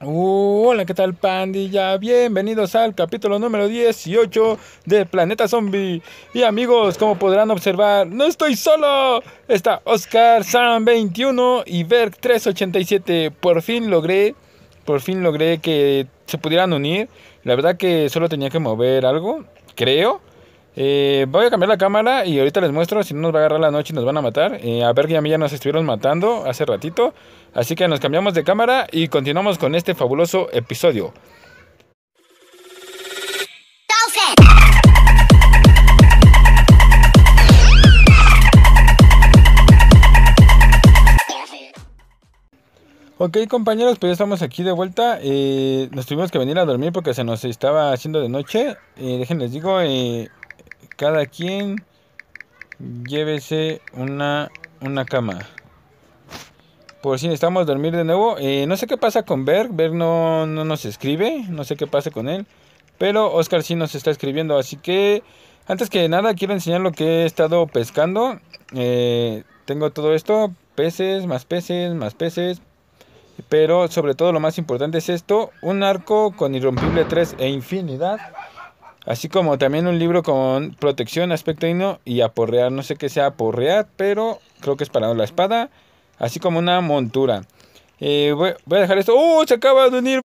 hola, ¿qué tal pandilla? Bienvenidos al capítulo número 18 de Planeta Zombie. Y amigos, como podrán observar, no estoy solo. Está Oscar Sam 21 y Berg 387. Por fin logré, por fin logré que se pudieran unir. La verdad que solo tenía que mover algo, creo. Eh, voy a cambiar la cámara y ahorita les muestro. Si no nos va a agarrar la noche y nos van a matar. Eh, a ver que a mí ya nos estuvieron matando hace ratito. Así que nos cambiamos de cámara y continuamos con este fabuloso episodio. Ok compañeros, pues ya estamos aquí de vuelta. Eh, nos tuvimos que venir a dormir porque se nos estaba haciendo de noche. Eh, déjenles digo, eh, cada quien llévese una, una cama. Por pues si necesitamos dormir de nuevo. Eh, no sé qué pasa con Berg. Berg no, no nos escribe. No sé qué pasa con él. Pero Oscar sí nos está escribiendo. Así que antes que nada quiero enseñar lo que he estado pescando. Eh, tengo todo esto. Peces, más peces, más peces. Pero sobre todo lo más importante es esto. Un arco con irrompible 3 e infinidad. Así como también un libro con protección, aspecto hino y aporrear. No sé qué sea aporrear, pero creo que es para la espada. Así como una montura. Eh, voy, a dejar esto. ¡Uh! Se acaba de unir.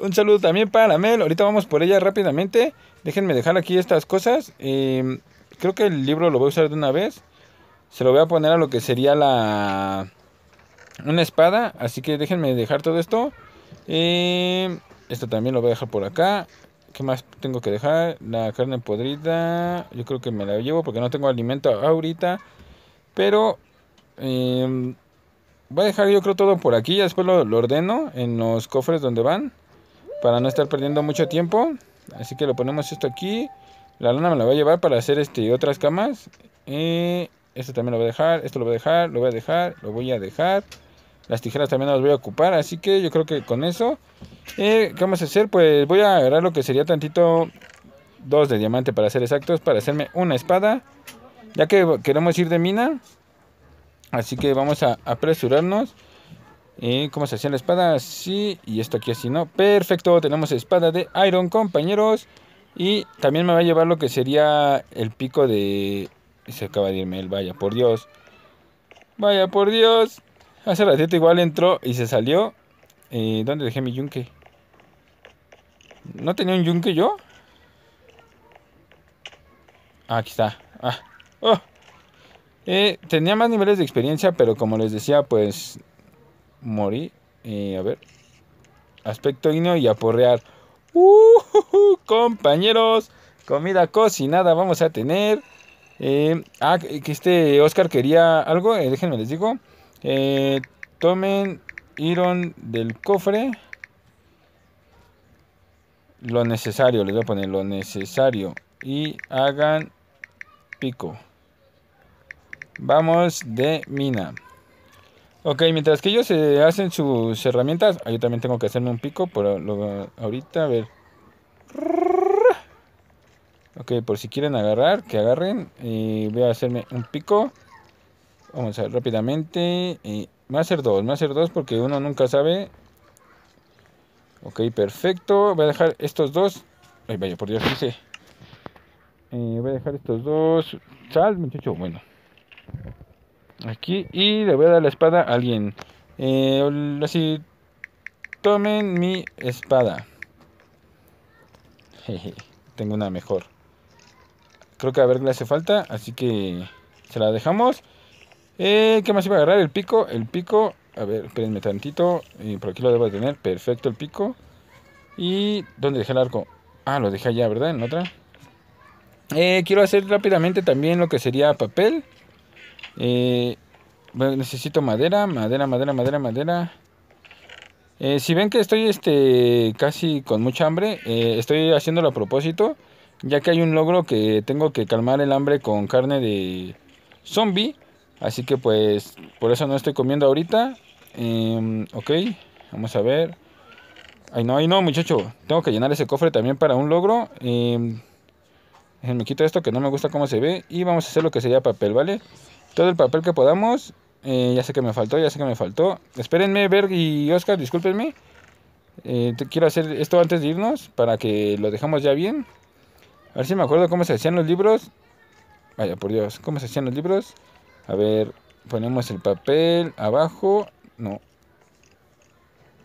Un saludo también para Mel. Ahorita vamos por ella rápidamente. Déjenme dejar aquí estas cosas. Em, creo que el libro lo voy a usar de una vez. Se lo voy a poner a lo que sería la... Una espada. Así que déjenme dejar todo esto. Eh, esto también lo voy a dejar por acá. ¿Qué más tengo que dejar? La carne podrida. Yo creo que me la llevo porque no tengo alimento ahorita. Pero em, voy a dejar yo creo todo por aquí. Después lo, ordeno en los cofres donde van. Para no estar perdiendo mucho tiempo. Así que lo ponemos esto aquí. La lana me la voy a llevar para hacer este, otras camas. Eh, esto también lo voy a dejar. Esto lo voy a dejar. Lo voy a dejar. Lo voy a dejar. Las tijeras también las voy a ocupar. Así que yo creo que con eso. Eh, ¿Qué vamos a hacer? Pues voy a agarrar lo que sería tantito. Dos de diamante para ser exactos. Para hacerme una espada. Ya que queremos ir de mina. Así que vamos a apresurarnos. Eh, ¿Cómo se hacía la espada? Así. Y esto aquí así, ¿no? Perfecto. Tenemos espada de iron, compañeros. Y también me va a llevar lo que sería el pico de... Se acaba de irme el vaya, por Dios. Vaya, por Dios. Hace ratito igual entró y se salió. Eh, ¿Dónde dejé mi yunque? ¿No tenía un yunque yo? Ah, aquí está. Ah. Oh. Eh, tenía más niveles de experiencia, pero como les decía, pues morí. Eh, a ver. Aspecto igno y aporrear. ¡Uh! compañeros, comida cocinada vamos a tener. Eh, ah, que este Oscar quería algo, déjenme les digo. Eh, tomen iron del cofre. Lo necesario, les voy a poner lo necesario. Y hagan pico. Vamos de mina. Ok, mientras que ellos se hacen sus herramientas, yo también tengo que hacerme un pico por ahorita, a ver. Ok, por si quieren agarrar, que agarren. Y voy a hacerme un pico. Vamos a ver rápidamente. Eh, va a hacer dos, va a hacer dos porque uno nunca sabe. Ok, perfecto. Voy a dejar estos dos. Ay, vaya, por Dios, dice. Eh, voy a dejar estos dos. Sal, muchacho, bueno. Aquí. Y le voy a dar la espada a alguien. Eh, así. Tomen mi espada. Jeje, tengo una mejor. Creo que a ver le hace falta. Así que se la dejamos. Eh, ¿Qué más iba a agarrar? El pico, el pico. A ver, espérenme tantito. por aquí lo debo tener. Perfecto el pico. ¿Y dónde dejé el arco? Ah, lo dejé allá, ¿verdad? En otra. Eh, quiero hacer rápidamente también lo que sería papel. Eh, necesito madera, madera, madera, madera, madera. si ven que estoy este, casi con mucha hambre, estoy haciéndolo a propósito. Ya que hay un logro que tengo que calmar el hambre con carne de zombie. Así que pues por eso no estoy comiendo ahorita. Em, ok, vamos a ver. Ay no, ay no muchacho. Tengo que llenar ese cofre también para un logro. Em, déjenme me quito esto que no me gusta cómo se ve. Y vamos a hacer lo que sería papel, ¿vale? Todo el papel que podamos. Eh, ya sé que me faltó, ya sé que me faltó. Espérenme, Berg y Oscar, discúlpenme. Eh, quiero hacer esto antes de irnos para que lo dejamos ya bien. A ver si me acuerdo cómo se hacían los libros. Vaya, por Dios, cómo se hacían los libros. A ver, ponemos el papel abajo. No.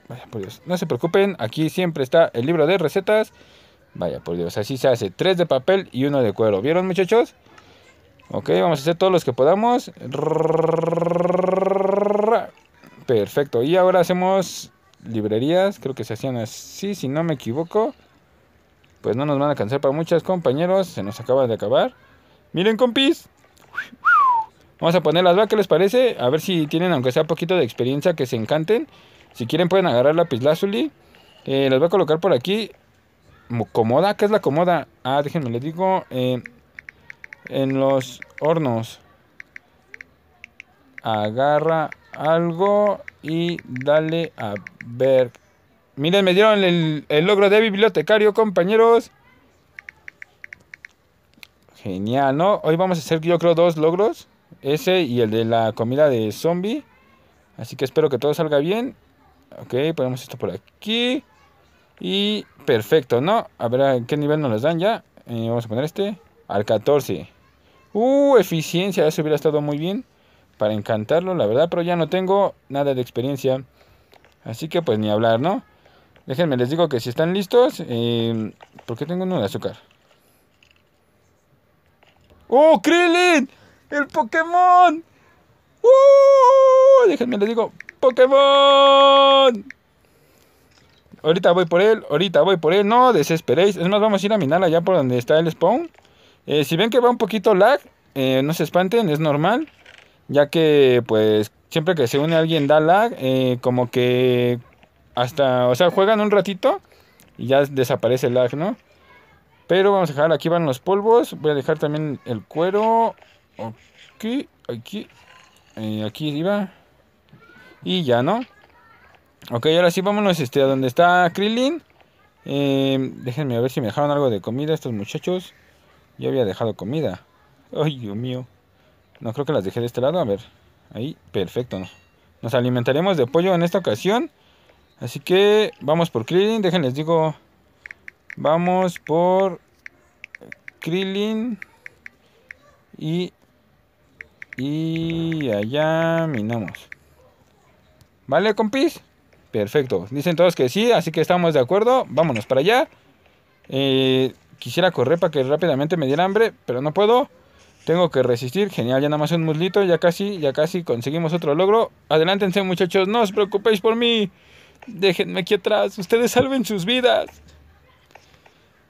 Vaya por Dios. No se preocupen, aquí siempre está el libro de recetas. Vaya por Dios, así se hace. Tres de papel y uno de cuero. ¿Vieron muchachos? Ok, vamos a hacer todos los que podamos. Perfecto. Y ahora hacemos librerías. Creo que se hacían así, si no me equivoco. Pues no nos van a cansar para muchas compañeros. Se nos acaba de acabar. Miren compis. Vamos a ponerlas, ¿va? ¿Qué les parece? A ver si tienen, aunque sea poquito de experiencia, que se encanten. Si quieren pueden agarrar lápiz lazuli. Eh, las voy a colocar por aquí. ¿Comoda? ¿Qué es la comoda? Ah, déjenme, les digo. en los hornos. Agarra algo y dale a ver. Miren, me dieron el, el logro de bibliotecario, compañeros. Genial, ¿no? Hoy vamos a hacer, yo creo, dos logros. Ese y el de la comida de zombie. Así que espero que todo salga bien. Ok, ponemos esto por aquí. Y perfecto, ¿no? A ver a qué nivel nos dan ya. Eh, vamos a poner este al 14. Uh, eficiencia. Eso hubiera estado muy bien para encantarlo, la verdad. Pero ya no tengo nada de experiencia. Así que pues ni hablar, ¿no? Déjenme, les digo que si están listos. Porque eh, ¿Por qué tengo uno de azúcar? ¡Oh, Krillin! ¡El Pokémon! ¡Uh! Déjenme les digo, ¡Pokémon! Ahorita voy por él, ahorita voy por él, no desesperéis. Es más, vamos a ir a minar allá por donde está el spawn. Eh, si ven que va un poquito lag, eh, no se espanten, es normal. Ya que, pues, siempre que se une alguien da lag, eh, como que hasta, o sea, juegan un ratito y ya desaparece el lag, ¿no? Pero vamos a dejar, aquí van los polvos. Voy a dejar también el cuero aquí aquí. Eh, aquí arriba Y ya, ¿no? Ok, ahora sí vámonos este, a donde está Krillin. Em, déjenme a ver si me dejaron algo de comida estos muchachos. Ya había dejado comida. Ay, Dios mío. No creo que las dejé de este lado. A ver. Ahí, perfecto. Nos alimentaremos de pollo en esta ocasión. Así que vamos por Krillin. Déjenles digo. Vamos por Krillin. Y y allá minamos. ¿Vale, compis? Perfecto. Dicen todos que sí, así que estamos de acuerdo. Vámonos para allá. Eh, quisiera correr para que rápidamente me diera hambre, pero no puedo. Tengo que resistir. Genial, ya nada más un muslito. Ya casi, ya casi conseguimos otro logro. Adelántense, muchachos. No os preocupéis por mí. Déjenme aquí atrás. Ustedes salven sus vidas.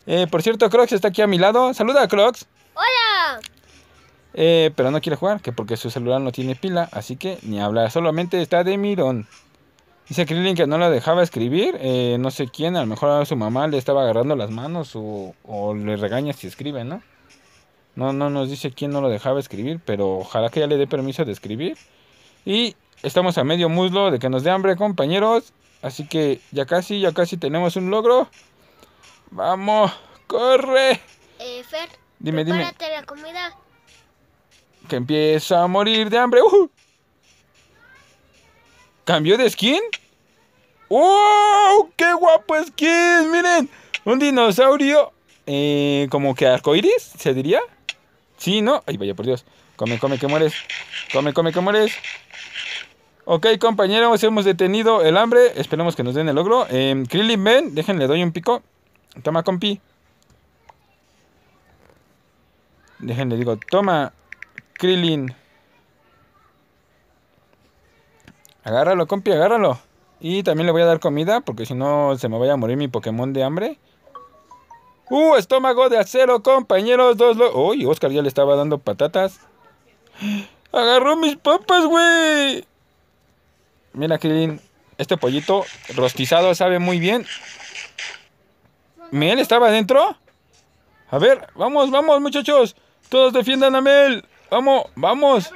Eh, por cierto, Crocs está aquí a mi lado. Saluda, Crocs. Hola. Eh, pero no quiere jugar, que porque su celular no tiene pila, así que ni habla, solamente está de mirón. Dice Krillin que no lo dejaba escribir, eh, no sé quién, a lo mejor ahora su mamá le estaba agarrando las manos o, le regaña si escribe, ¿no? No, no nos dice quién no lo dejaba escribir, pero ojalá que ya le dé permiso de escribir. Y estamos a medio muslo de que nos dé hambre, compañeros. Así que ya casi, ya casi tenemos un logro. Vamos, corre. Eh, Fer, dime, dime. la comida que empieza a morir de hambre. ¿Cambió de skin? ¡Wow! ¡Qué guapo skin! Miren, un dinosaurio eh, como que arcoiris, se diría. Sí, ¿no? Ay, vaya por Dios. Come, come, que mueres. Come, come, que mueres. Ok, compañeros, hemos detenido el hambre. Esperemos que nos den el logro. Eh, Krillin, ven, déjenle, doy un pico. Toma, compi. Déjenle, digo, toma. Krillin. Agárralo, compi, agárralo. Y también le voy a dar comida porque si no se me vaya a morir mi Pokémon de hambre. ¡Uh! Estómago de acero, compañeros. Dos ¡Uy! Oscar ya le estaba dando patatas. ¡Agarró mis papas, güey! Mira, Krillin. Este pollito rostizado sabe muy bien. ¿Mel estaba adentro? A ver, vamos, vamos, muchachos. Todos defiendan a Mel. Vamos, vamos.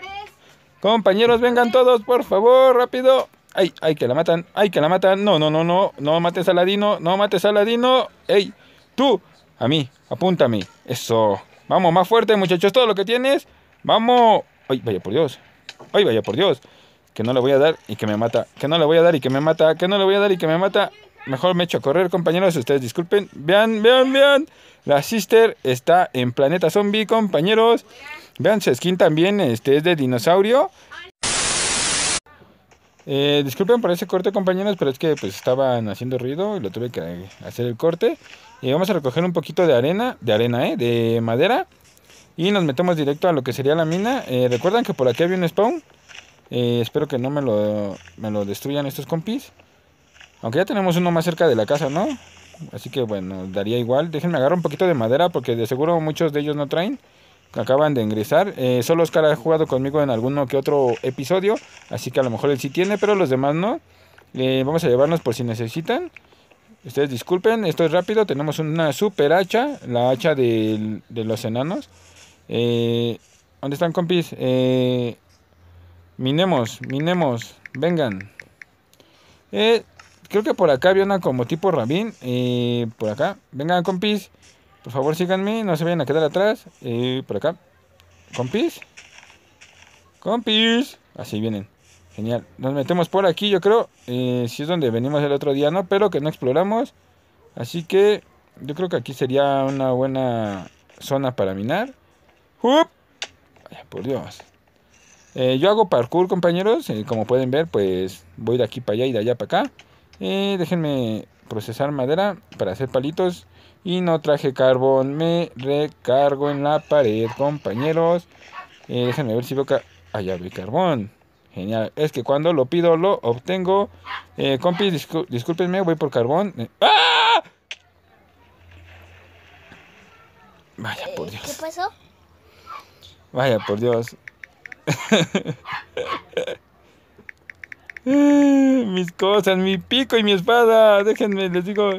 Compañeros, vengan todos, por favor, rápido. Ay, ay, que la matan, ay, que la matan. No, no, no, no, no mates a Ladino, no mates a Ladino. Ey, tú, a mí, apúntame. Eso. Vamos, más fuerte, muchachos, todo lo que tienes. Vamos. Ay, vaya por Dios. Ay, vaya por Dios. Que no le voy a dar y que me mata. Que no le voy a dar y que me mata. Que no le voy a dar y que me mata. Mejor me echo a correr, compañeros. Ustedes disculpen. Vean, vean, vean. La sister está en Planeta Zombie, compañeros. Vean skin también, este es de dinosaurio. Eh, disculpen por ese corte compañeros, pero es que pues estaban haciendo ruido y lo tuve que hacer el corte. Y vamos a recoger un poquito de arena, de arena, eh, de madera. Y nos metemos directo a lo que sería la mina. Recuerden eh, Recuerdan que por aquí había un spawn. Eh, espero que no me lo, me lo destruyan estos compis. Aunque ya tenemos uno más cerca de la casa, ¿no? Así que bueno, daría igual. Déjenme agarrar un poquito de madera porque de seguro muchos de ellos no traen acaban de ingresar. Eh, solo Oscar ha jugado conmigo en alguno que otro episodio, así que a lo mejor él sí tiene, pero los demás no. vamos a llevarnos por si necesitan. Ustedes disculpen, esto es rápido. Tenemos una super hacha, la hacha de, los enanos. Eh, ¿Dónde están, compis? Eh, minemos, minemos, vengan. Eh, creo que por acá había una como tipo rabín. por acá, vengan, compis. Por favor, síganme, no se vayan a quedar atrás. por acá. Compis. Compis. Así vienen. Genial. Nos metemos por aquí, yo creo. Eh, si es donde venimos el otro día, ¿no? Pero que no exploramos. Así que yo creo que aquí sería una buena zona para minar. ¡Up! Ay, por Dios. Eh, yo hago parkour, compañeros. Eh, como pueden ver, pues voy de aquí para allá y de allá para acá. Eh, déjenme procesar madera para hacer palitos. Y no traje carbón, me recargo en la pared, compañeros. Eh, déjenme ver si veo acá. Ah, vi carbón. Genial. Es que cuando lo pido, lo obtengo. Eh, compis, discúlpenme, voy por carbón. Eh, ¡Ah! Vaya por eh, Dios. ¿Qué pasó? Vaya por Dios. Mis cosas, mi pico y mi espada. Déjenme, les digo.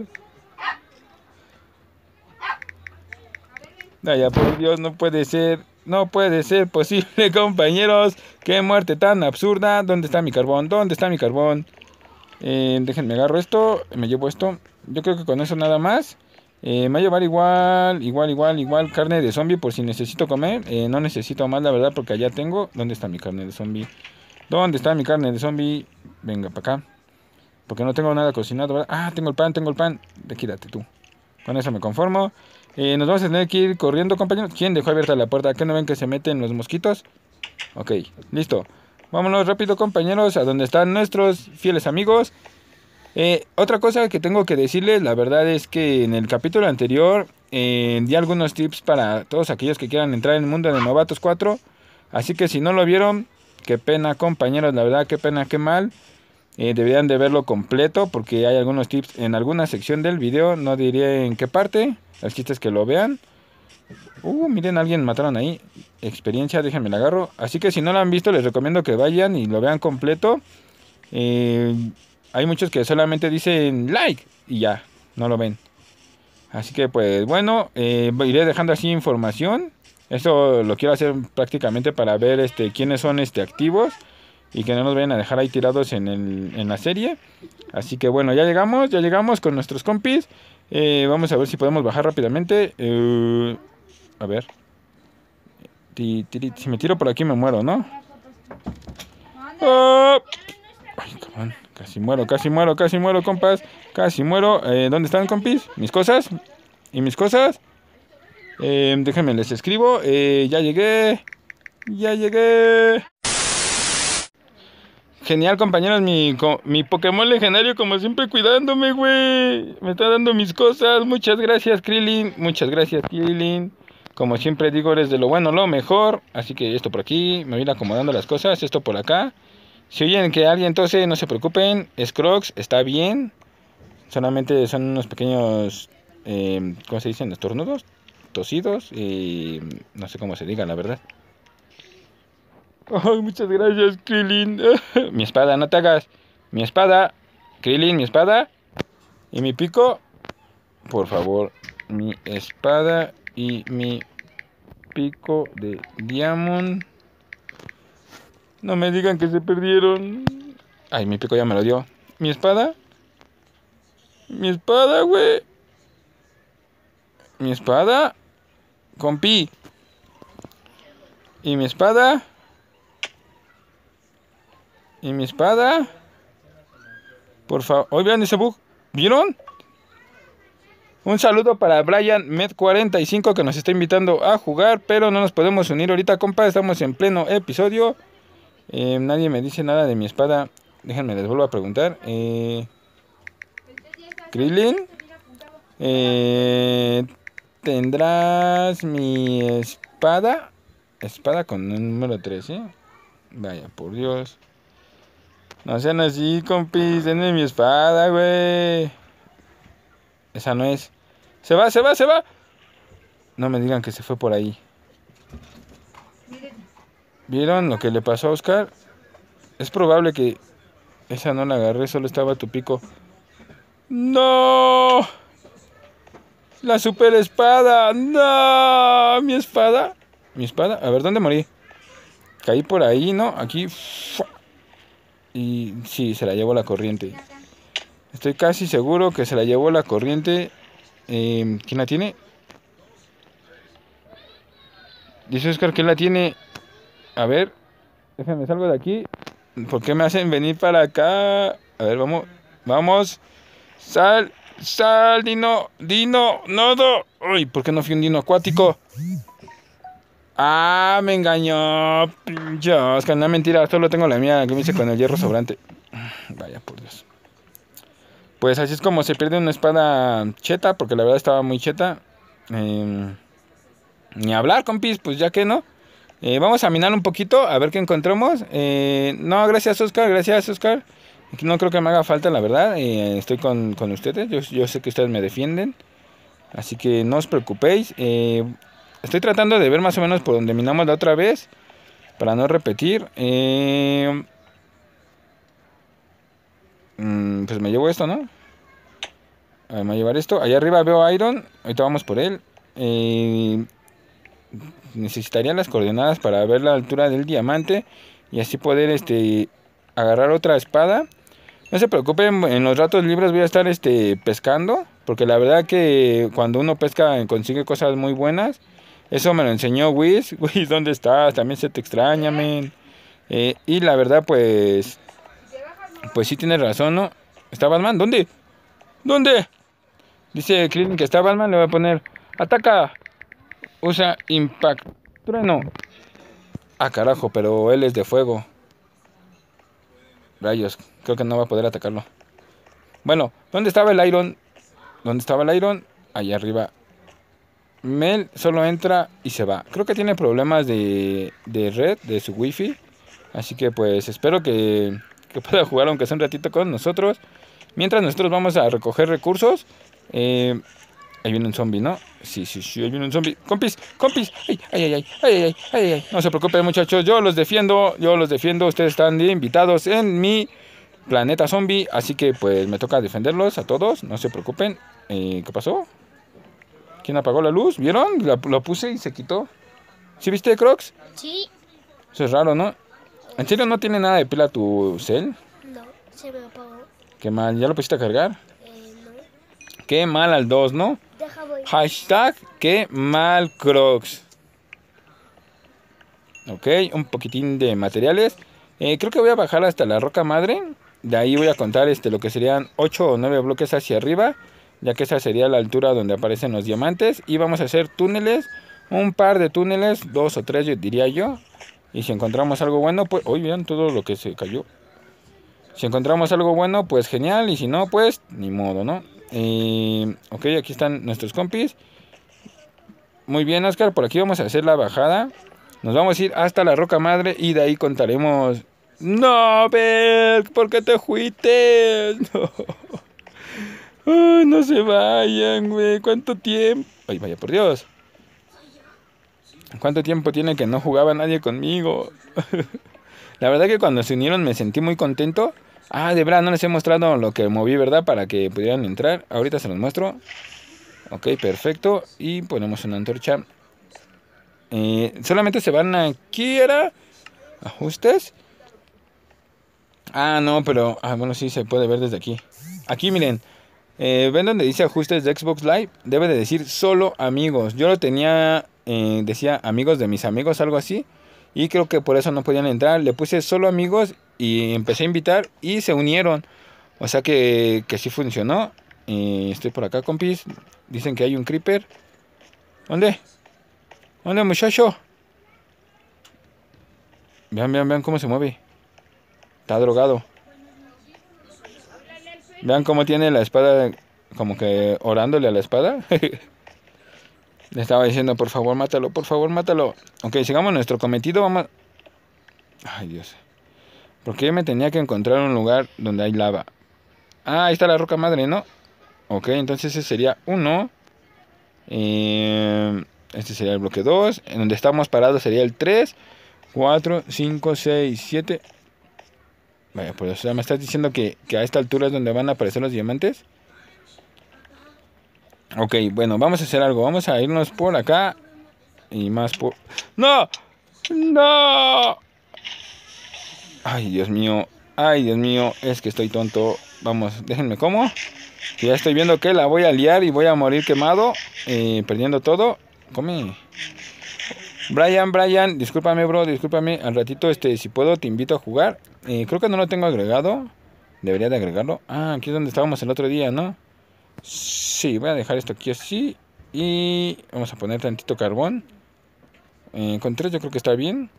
No, ah, ya por Dios, no puede ser, no puede ser posible, compañeros. Qué muerte tan absurda. ¿Dónde está mi carbón? ¿Dónde está mi carbón? Eh, déjenme agarro esto, me llevo esto. Yo creo que con eso nada más. Eh, me va a llevar igual, igual, igual, igual carne de zombie por si necesito comer. Eh, no necesito más, la verdad, porque allá tengo. ¿Dónde está mi carne de zombie? ¿Dónde está mi carne de zombie? Venga, para acá. Porque no tengo nada cocinado. Ah, tengo el pan, tengo el pan. De Quítate tú. Con eso me conformo. Eh, nos vamos a tener que ir corriendo, compañeros. ¿Quién dejó abierta la puerta? ¿Qué no ven que se meten los mosquitos? Ok, listo. Vámonos rápido, compañeros, a donde están nuestros fieles amigos. Eh, otra cosa que tengo que decirles, la verdad es que en el capítulo anterior eh, di algunos tips para todos aquellos que quieran entrar en el mundo de Novatos 4. Así que si no lo vieron, qué pena, compañeros, la verdad, qué pena, qué mal. Eh, deberían de verlo completo porque hay algunos tips en alguna sección del video. No diría en qué parte. El chiste que lo vean. Uh, miren, alguien mataron ahí. Experiencia, déjenme la agarro. Así que si no lo han visto, les recomiendo que vayan y lo vean completo. Eh, hay muchos que solamente dicen like y ya, no lo ven. Así que pues bueno, eh, iré dejando así información. Eso lo quiero hacer prácticamente para ver este, quiénes son este, activos y que no nos vayan a dejar ahí tirados en, en la serie. Así que bueno, ya llegamos, ya llegamos con nuestros compis. Eh, vamos a ver si podemos bajar rápidamente. Eh, a ver. Si me tiro por aquí me muero, ¿no? Ah. Casi muero, casi muero, casi muero, compas. Casi muero. Eh, ¿Dónde están, compis? ¿Mis cosas? ¿Y mis cosas? déjenme, les escribo. ya llegué. Ya llegué. Genial, compañeros. Mi, mi Pokémon legendario, como siempre, cuidándome, güey. Me está dando mis cosas. Muchas gracias, Krillin. Muchas gracias, Krillin. Como siempre digo, eres de lo bueno, lo mejor. Así que esto por aquí, me voy a ir acomodando las cosas. Esto por acá. Si oyen que alguien entonces no se preocupen. Scrox está bien. Solamente son unos pequeños, eh, ¿cómo se dicen? Estornudos, tosidos y no sé cómo se digan, la verdad. Ay, muchas gracias, Krillin. mi espada, no te hagas. Mi espada, Krillin, mi espada. Y mi pico. Por favor, mi espada y mi pico de diamond. No me digan que se perdieron. Ay, mi pico ya me lo dio. ¿Mi espada? Mi espada, güey. Mi espada. Compi. ¿Y mi espada? ¿Y mi espada? Por favor. Hoy vean ese bug. ¿Vieron? Un saludo para Brian Med45 que nos está invitando a jugar, pero no nos podemos unir ahorita, compa. Estamos en pleno episodio. Eh, nadie me dice nada de mi espada. Déjenme, les vuelvo a preguntar. Eh, Krillin. Eh, Tendrás mi espada. Espada con el número 3, ¿eh? Vaya, por Dios. No sean así, compis. Denme mi espada, güey. Esa no es. Se va, se va, se va. No me digan que se fue por ahí. ¿Vieron lo que le pasó a Oscar? Es probable que esa no la agarré, solo estaba tu pico. ¡No! La super espada. ¡No! ¿Mi espada? ¿Mi espada? A ver, ¿dónde morí? Caí por ahí, ¿no? Aquí. Y sí, se la llevó la corriente. Estoy casi seguro que se la llevó la corriente. Eh, ¿Quién la tiene? Dice Oscar ¿Quién la tiene. A ver, Déjenme salgo de aquí. ¿Por qué me hacen venir para acá? A ver, vamos. Vamos. Sal, sal, Dino, Dino, Nodo. Uy, ¿por qué no fui un Dino acuático? Ah, me engañó, Oscar. No, mentira, solo tengo la mía que me hice con el hierro sobrante. Vaya, por Dios. Pues así es como se pierde una espada cheta, porque la verdad estaba muy cheta. Em, ni hablar, compis, pues ya que no. Eh, vamos a minar un poquito, a ver qué encontramos. Eh, no, gracias, Oscar, gracias, Oscar. No creo que me haga falta, la verdad. Eh, estoy con, ustedes, yo, yo, sé que ustedes me defienden. Así que no os preocupéis estoy tratando de ver más o menos por donde minamos la otra vez. Para no repetir. Eh, mm, pues me llevo esto, ¿no? A ver, me voy a llevar esto. Allá arriba veo Iron. Ahorita vamos por él. Eh, necesitaría las coordenadas para ver la altura del diamante. Y así poder este, agarrar otra espada. No se preocupen, en los ratos libres voy a estar este, pescando. Porque la verdad que cuando uno pesca eh, consigue cosas muy buenas. Eso me lo enseñó Wiz. Wiz, ¿dónde estás? También se te extraña, men. Eh, y la verdad, pues. Pues sí tienes razón, ¿no? ¿Está Batman? ¿Dónde? ¿Dónde? Dice Krillin que está Batman, le voy a poner. ¡Ataca! Usa Impact Trueno. Ah, carajo, pero él es de fuego. Rayos, creo que no va a poder atacarlo. Bueno, ¿dónde estaba el Iron? ¿Dónde estaba el Iron? Allá arriba Mel solo entra y se va. Creo que tiene problemas de, de red, de su wifi. Así que pues espero que, que, pueda jugar aunque sea un ratito con nosotros. Mientras nosotros vamos a recoger recursos. Eh, ahí viene un zombie, ¿no? Sí, sí, sí, ahí viene un zombie. Compis, compis. Ay, ay, ay, ay, ay, No se preocupen muchachos, yo los defiendo, yo los defiendo. Ustedes están invitados en mi planeta zombie. Así que pues me toca defenderlos a todos. No se preocupen. Eh, ¿Qué pasó? ¿Quién apagó la luz? ¿Vieron? lo puse y se quitó. ¿Sí viste, Crocs? Sí. Eso es raro, ¿no? ¿En serio no tiene nada de pila tu cel? No, se me apagó. Qué mal, ¿ya lo pusiste a cargar? Eh, no. Qué mal al 2, ¿no? Deja voy. Hashtag, qué mal Crocs. Ok, un poquitín de materiales. Eh, creo que voy a bajar hasta la roca madre. De ahí voy a contar este, lo que serían 8 o 9 bloques hacia arriba ya que esa sería la altura donde aparecen los diamantes. Y vamos a hacer túneles, un par de túneles, dos o tres diría yo. Y si encontramos algo bueno, pues... Hoy todo lo que se cayó. Si encontramos algo bueno, pues genial. Y si no, pues ni modo, ¿no? Eh, ok, aquí están nuestros compis. Muy bien, Oscar. Por aquí vamos a hacer la bajada. Nos vamos a ir hasta la Roca Madre y de ahí contaremos... No, Berk, ¿por qué te fuiste? No. Ay, no se vayan, güey. ¿Cuánto tiempo? Ay, vaya, por Dios. ¿Cuánto tiempo tiene que no jugaba nadie conmigo? La verdad que cuando se unieron me sentí muy contento. Ah, de verdad, no les he mostrado lo que moví, ¿verdad? Para que pudieran entrar. Ahorita se los muestro. Ok, perfecto. Y ponemos una antorcha. Eh, solamente se van aquí, ¿era? Ajustes. Ah, no, pero... Ah, bueno, sí, se puede ver desde aquí. Aquí, miren. Eh, ven donde dice ajustes de Xbox Live, debe de decir solo amigos. Yo lo tenía, eh, decía amigos de mis amigos, algo así. Y creo que por eso no podían entrar. Le puse solo amigos y empecé a invitar y se unieron. O sea que, que sí funcionó. Eh, estoy por acá, compis. Dicen que hay un creeper. ¿Dónde? ¿Dónde, muchacho? Vean, vean, vean cómo se mueve. Está drogado. Vean cómo tiene la espada, como que orándole a la espada. Le estaba diciendo, por favor, mátalo, por favor, mátalo. Ok, sigamos nuestro cometido, vamos... Ay, Dios. Porque qué me tenía que encontrar un lugar donde hay lava. Ah, ahí está la roca madre, ¿no? Ok, entonces ese sería uno. Em, este sería el bloque 2. En donde estamos parados sería el 3, 4, 5, 6, 7, Vaya, pues, ya ¿me estás diciendo que, a esta altura es donde van a aparecer los diamantes? Ok, bueno, vamos a hacer algo. Vamos a irnos por acá. Y más por... ¡No! ¡No! Ay, Dios mío. Ay, Dios mío. Es que estoy tonto. Vamos, déjenme como. Ya estoy viendo que la voy a liar y voy a morir quemado. Eh, perdiendo todo. Come. Brian, Brian, discúlpame, bro, discúlpame. Al ratito, este, si puedo, te invito a jugar. Eh, creo que no lo tengo agregado. Debería de agregarlo. Ah, aquí es donde estábamos el otro día, ¿no? Sí, voy a dejar esto aquí así. Y vamos a poner tantito carbón. Eh, con tres yo creo que está bien.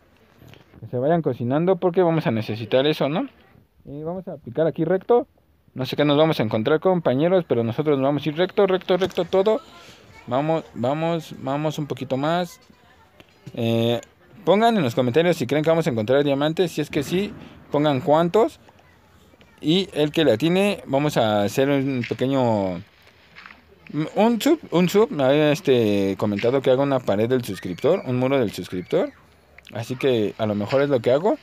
Que se vayan cocinando porque vamos a necesitar eso, ¿no? vamos a picar aquí recto. No sé qué nos vamos a encontrar, compañeros, pero nosotros nos vamos a ir recto, recto, recto todo. Vamos, vamos, vamos un poquito más. Eh, pongan en los comentarios si creen que vamos a encontrar diamantes. Si es que sí, pongan cuántos. Y el que la tiene, vamos a hacer un pequeño. Un sub, un sub, me había este, comentado que haga una pared del suscriptor, un muro del suscriptor. Así que a lo mejor es lo que hago.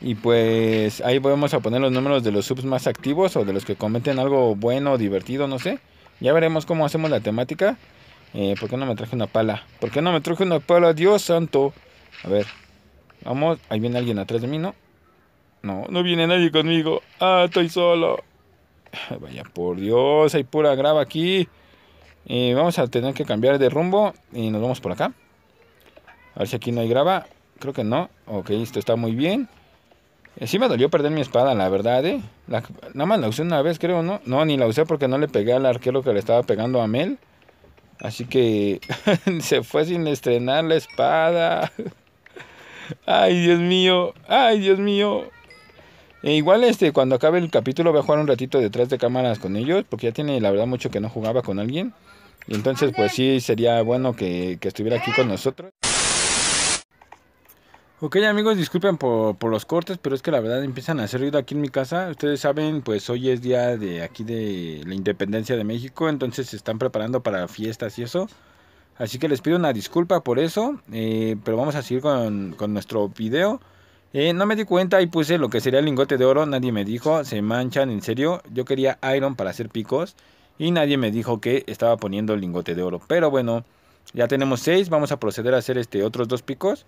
Y pues ahí vamos a poner los números de los subs más activos o de los que comenten algo bueno o divertido, no sé. Ya veremos cómo hacemos la temática. Eh, ¿Por qué no me traje una pala? ¿Por qué no me traje una pala? Dios santo. A ver. Vamos. Ahí viene alguien atrás de mí, ¿no? No, no viene nadie conmigo. Ah, estoy solo. Vaya por Dios, hay pura grava aquí. Eh, vamos a tener que cambiar de rumbo y nos vamos por acá. A ver si aquí no hay grava. Creo que no. Ok, esto está muy bien. encima eh, me dolió perder mi espada, la verdad, ¿eh? La, nada más la usé una vez, creo, ¿no? No, ni la usé porque no le pegué al arquero que le estaba pegando a Mel. Así que se fue sin estrenar la espada. Ay, Dios mío, ay, Dios mío. E igual este, cuando acabe el capítulo voy a jugar un ratito detrás de cámaras con ellos, porque ya tiene la verdad mucho que no jugaba con alguien. Y entonces pues sí sería bueno que estuviera aquí con nosotros. Ok amigos, disculpen por, los cortes, pero es que la verdad empiezan a hacer ruido aquí en mi casa. Ustedes saben, pues hoy es día de aquí de la independencia de México, entonces se están preparando para fiestas y eso. Así que les pido una disculpa por eso, eh, pero vamos a seguir con, nuestro video. Eh, no me di cuenta y puse lo que sería el lingote de oro, nadie me dijo, se manchan, en serio, yo quería iron para hacer picos y nadie me dijo que estaba poniendo el lingote de oro. Pero bueno, ya tenemos seis, vamos a proceder a hacer este otros dos picos.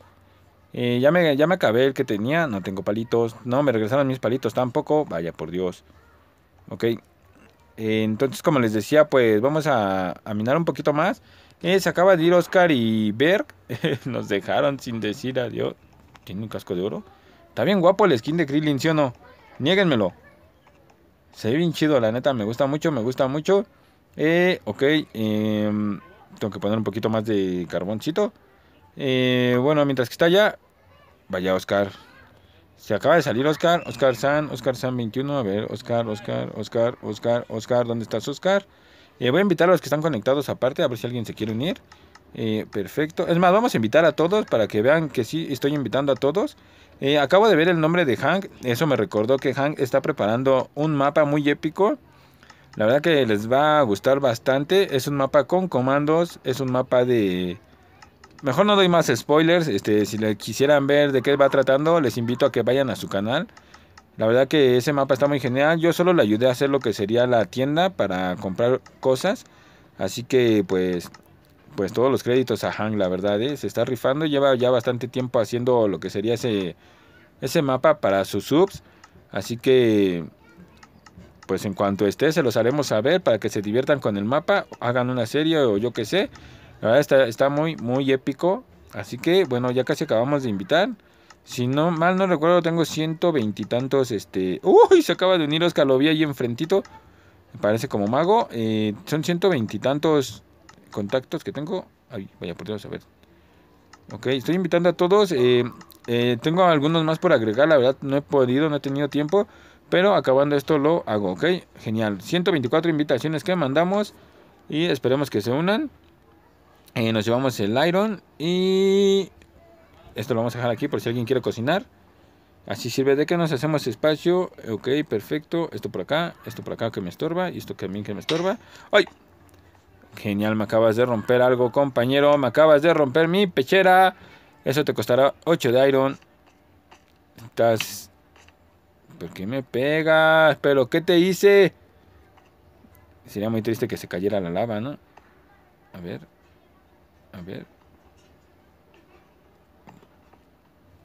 Eh, ya, me, ya me acabé el que tenía, no tengo palitos. No, me regresaron mis palitos tampoco, vaya por Dios. Ok. Eh, entonces, como les decía, pues vamos a, minar un poquito más. Eh, se acaba de ir Oscar y Berg. Nos dejaron sin decir adiós. ¿Tiene un casco de oro? Está bien guapo el skin de Krillin, ¿sí o no? Niéguenmelo. Se ve bien chido, la neta. Me gusta mucho, me gusta mucho. Eh, ok. Em, tengo que poner un poquito más de carboncito. Eh, bueno, mientras que está allá, vaya Oscar. Se acaba de salir Oscar, Oscar San, Oscar San 21. A ver, Oscar, Oscar, Oscar, Oscar, Oscar, ¿dónde estás, Oscar? Eh, voy a invitar a los que están conectados aparte, a ver si alguien se quiere unir. Eh, perfecto. Es más, vamos a invitar a todos para que vean que sí estoy invitando a todos. Eh, acabo de ver el nombre de Hank. Eso me recordó que Hank está preparando un mapa muy épico. La verdad que les va a gustar bastante. Es un mapa con comandos. Es un mapa de, mejor no doy más spoilers. Este, si le quisieran ver de qué va tratando, les invito a que vayan a su canal. La verdad que ese mapa está muy genial. Yo solo le ayudé a hacer lo que sería la tienda para comprar cosas. Así que pues pues todos los créditos a Hang. la verdad, ¿eh? se está rifando. Lleva ya bastante tiempo haciendo lo que sería ese, ese mapa para sus subs. Así que pues en cuanto esté se los haremos saber para que se diviertan con el mapa, hagan una serie o yo qué sé. La verdad está, muy, muy épico. Así que, bueno, ya casi acabamos de invitar. Si no mal no recuerdo, tengo ciento veintitantos. Este. Uy, se acaba de unir Oscar, lo vi ahí enfrentito. Me parece como mago. Eh, son ciento veintitantos contactos que tengo. Ay, vaya, por Dios, a ver. Ok, estoy invitando a todos. Eh, eh, tengo algunos más por agregar, la verdad no he podido, no he tenido tiempo. Pero acabando esto lo hago, ok. Genial. 124 invitaciones que mandamos. Y esperemos que se unan. Eh, nos llevamos el iron y esto lo vamos a dejar aquí por si alguien quiere cocinar. Así sirve de que nos hacemos espacio. Ok, perfecto. Esto por acá, esto por acá que me estorba y esto también que me estorba. ¡Ay! Genial, me acabas de romper algo, compañero. Me acabas de romper mi pechera. Eso te costará 8 de iron. Estás... ¿Por qué me pegas? ¿Pero qué te hice? Sería muy triste que se cayera la lava, ¿no? A ver, a ver.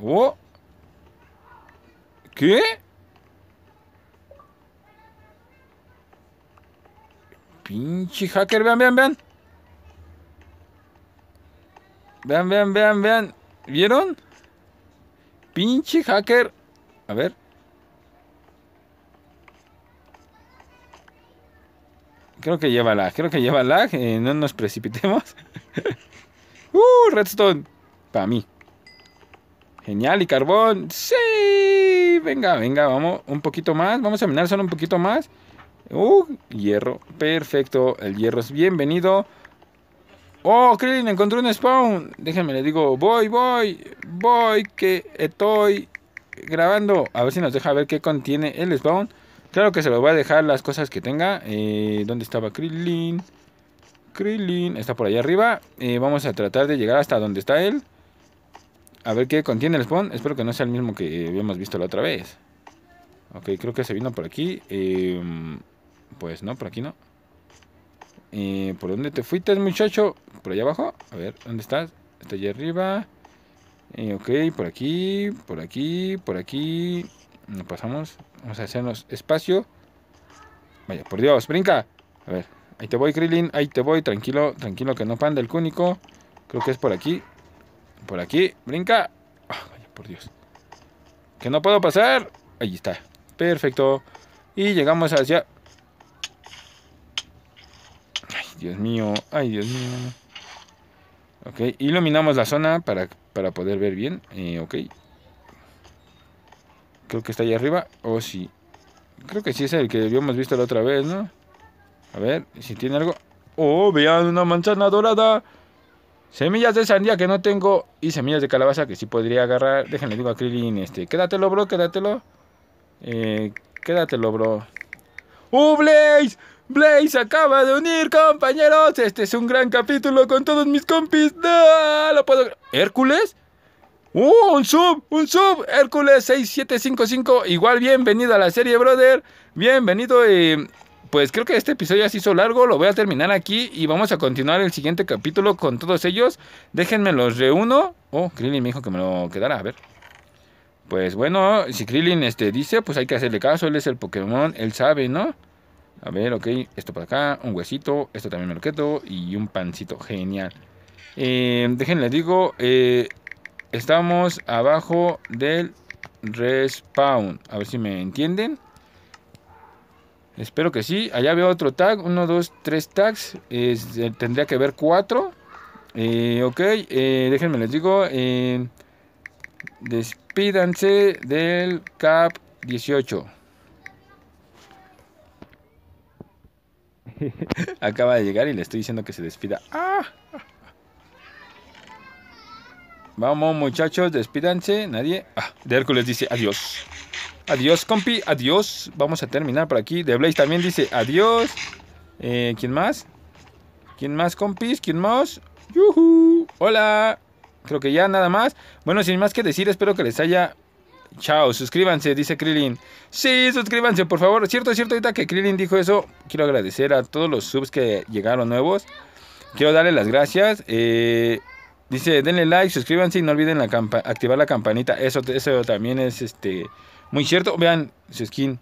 ¡Oh! ¿Qué? Pinche hacker, vean, vean, vean. Vean, vean, vean, vean. ¿Vieron? Pinche hacker. A ver. Creo que lleva lag, creo que lleva lag. Eh, no nos precipitemos. ¡Uh! Redstone. Para mí. Genial, y carbón. ¡Sí! Venga, venga, vamos un poquito más. Vamos a minar solo un poquito más. ¡Uh! Hierro. Perfecto. El hierro es bienvenido. ¡Oh, Krillin! encontró un spawn. Déjenme, le digo. Voy, voy. Voy, que estoy grabando. A ver si nos deja ver qué contiene el spawn. Claro que se lo voy a dejar las cosas que tenga. Eh, ¿Dónde estaba Krillin? Krillin está por allá arriba. Eh, vamos a tratar de llegar hasta donde está él. A ver qué contiene el spawn. Espero que no sea el mismo que habíamos visto la otra vez. Ok, creo que se vino por aquí. Em, pues no, por aquí no. Eh, ¿Por dónde te fuiste, muchacho? ¿Por allá abajo? A ver, ¿dónde estás? Está allá arriba. Eh, ok, por aquí, por aquí, por aquí. No pasamos. Vamos a hacernos espacio. Vaya, por Dios, brinca. A ver, Ahí te voy, Krilin, Ahí te voy. Tranquilo, tranquilo que no panda el cúnico. Creo que es por aquí. Por aquí. Brinca. Ah, por Dios. Que no puedo pasar. Ahí está. Perfecto. Y llegamos hacia... Ay, Dios mío. Ay, Dios mío. Ok. Iluminamos la zona para, poder ver bien. Eh, ok. Creo que está ahí arriba. O sí. Creo que sí es el que habíamos visto la otra vez, ¿no? A ver, si tiene algo... ¡Oh, vean! Una manzana dorada. Semillas de sandía que no tengo. Y semillas de calabaza que sí podría agarrar. Déjenle, digo a Krillin, este... Quédatelo, bro, quédatelo. Eh, quédatelo, bro. ¡Oh, Blaze! Blaze acaba de unir, compañeros. Este es un gran capítulo con todos mis compis. ¡No! ¿Lo puedo... ¿Hércules? ¡Uh! ¡Un sub! ¡Un sub! Hércules 6755. Igual bienvenido a la serie, brother. Bienvenido y... Eh, pues creo que este episodio ya se hizo largo, lo voy a terminar aquí y vamos a continuar el siguiente capítulo con todos ellos. Déjenme los reúno. Oh, Krillin me dijo que me lo quedara, a ver. Pues bueno, si Krillin este, dice, pues hay que hacerle caso, él es el Pokémon, él sabe, ¿no? A ver, ok, esto por acá, un huesito, esto también me lo quedo y un pancito, genial. Eh, digo, eh, estamos abajo del respawn, a ver si me entienden. Espero que sí. Allá veo otro tag. Uno, dos, tres tags. Eh, tendría que ver cuatro. Eh, ok, eh, déjenme les digo. despídanse del CAP 18. Acaba de llegar y le estoy diciendo que se despida. ¡Ah! Vamos muchachos, despídanse. Nadie. Ah, de Hércules dice adiós. Adiós, compi. Adiós. Vamos a terminar por aquí. The Blaze también dice adiós. Eh, ¿Quién más? ¿Quién más, compis? ¿Quién más? ¡Yuhu! Hola. Creo que ya nada más. Bueno, sin más que decir, espero que les haya Chao, suscríbanse, dice Krillin. Sí, suscríbanse, por favor. Cierto, cierto, ahorita que Krillin dijo eso, quiero agradecer a todos los subs que llegaron nuevos. Quiero darle las gracias. Eh, Dice, denle like, suscríbanse y no olviden la activar la campanita. Eso, eso también es este muy cierto. Vean su skin.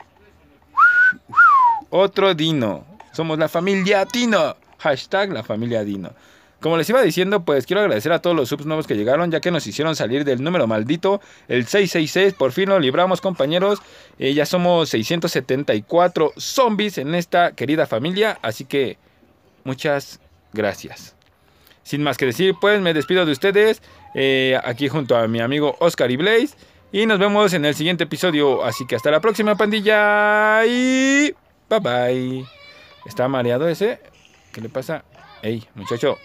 Otro Dino. Somos la familia Dino. Hashtag la familia Dino. Como les iba diciendo, pues quiero agradecer a todos los subs nuevos que llegaron, ya que nos hicieron salir del número maldito, el 666. Por fin lo libramos, compañeros. Eh, ya somos 674 zombies en esta querida familia. Así que muchas gracias. Sin más que decir, pues me despido de ustedes aquí junto a mi amigo Oscar y Blaze. Y nos vemos en el siguiente episodio. Así que hasta la próxima, pandilla. Y bye bye. ¿Está mareado ese? ¿Qué le pasa? Ey, muchacho.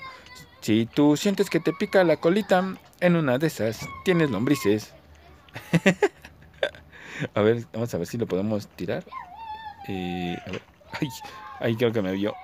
Si tú sientes que te pica la colita, en una de esas tienes lombrices. a ver, vamos a ver si lo podemos tirar. a ver. Ay, ay, creo que me vio.